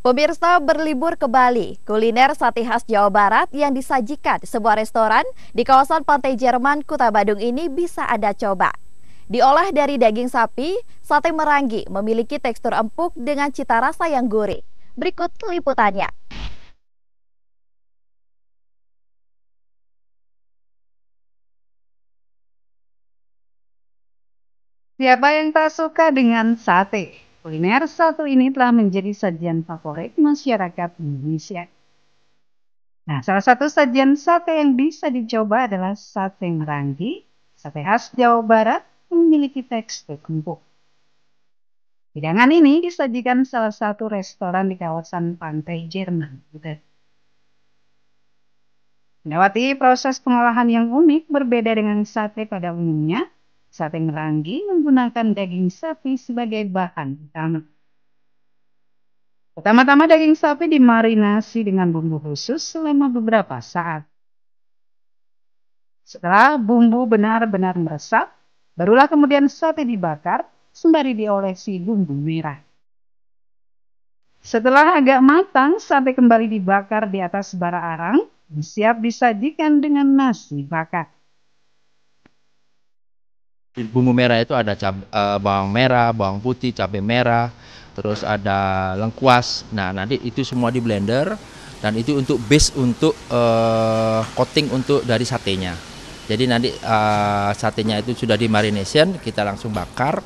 Pemirsa berlibur ke Bali, kuliner sate khas Jawa Barat yang disajikan sebuah restoran di kawasan Pantai Jerman, Kuta Badung ini bisa Anda coba. Diolah dari daging sapi, sate merangi memiliki tekstur empuk dengan cita rasa yang gurih. Berikut liputannya. Siapa yang tak suka dengan sate? Kuliner satu ini telah menjadi sajian favorit masyarakat Indonesia. Nah, salah satu sajian sate yang bisa dicoba adalah sate meranggi. Sate khas Jawa Barat memiliki tekstur empuk. Hidangan ini disajikan salah satu restoran di kawasan pantai Jerman. Melewati proses pengolahan yang unik berbeda dengan sate pada umumnya, Sate meranggi menggunakan daging sapi sebagai bahan utama. Pertama-tama daging sapi dimarinasi dengan bumbu khusus selama beberapa saat. Setelah bumbu benar-benar meresap, barulah kemudian sate dibakar sembari diolesi bumbu merah. Setelah agak matang, sate kembali dibakar di atas bara arang, siap disajikan dengan nasi bakar bumbu merah itu ada cab, uh, bawang merah, bawang putih, cabai merah, terus ada lengkuas. Nah, nanti itu semua di blender dan itu untuk base untuk uh, coating untuk dari satenya. Jadi nanti uh, satenya itu sudah di marination, kita langsung bakar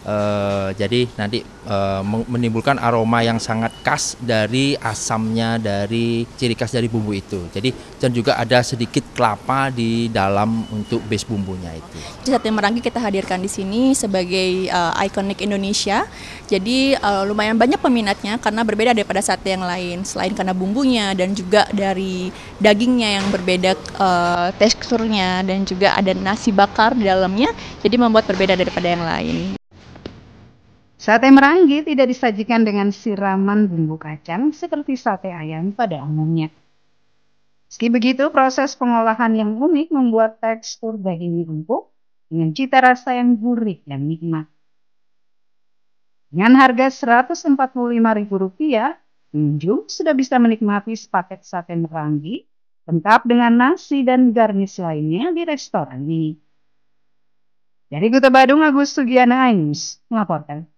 Eh, jadi nanti e, menimbulkan aroma yang sangat khas dari asamnya dari ciri khas dari bumbu itu. Jadi dan juga ada sedikit kelapa di dalam untuk base bumbunya itu. Jadi sate meranggi kita hadirkan di sini sebagai e, ikonik Indonesia. Jadi e, lumayan banyak peminatnya karena berbeda daripada sate yang lain. Selain karena bumbunya dan juga dari dagingnya yang berbeda e, teksturnya dan juga ada nasi bakar di dalamnya. Jadi membuat berbeda daripada yang lain. Sate meranggi tidak disajikan dengan siraman bumbu kacang seperti sate ayam pada umumnya. Meski begitu, proses pengolahan yang unik membuat tekstur daging empuk dengan cita rasa yang gurih dan nikmat. Dengan harga Rp145.000, pengunjung sudah bisa menikmati sepaket sate meranggi lengkap dengan nasi dan garnis lainnya di restoran ini. Dari Kuta Badung, Agus Sugiana Ains melaporkan.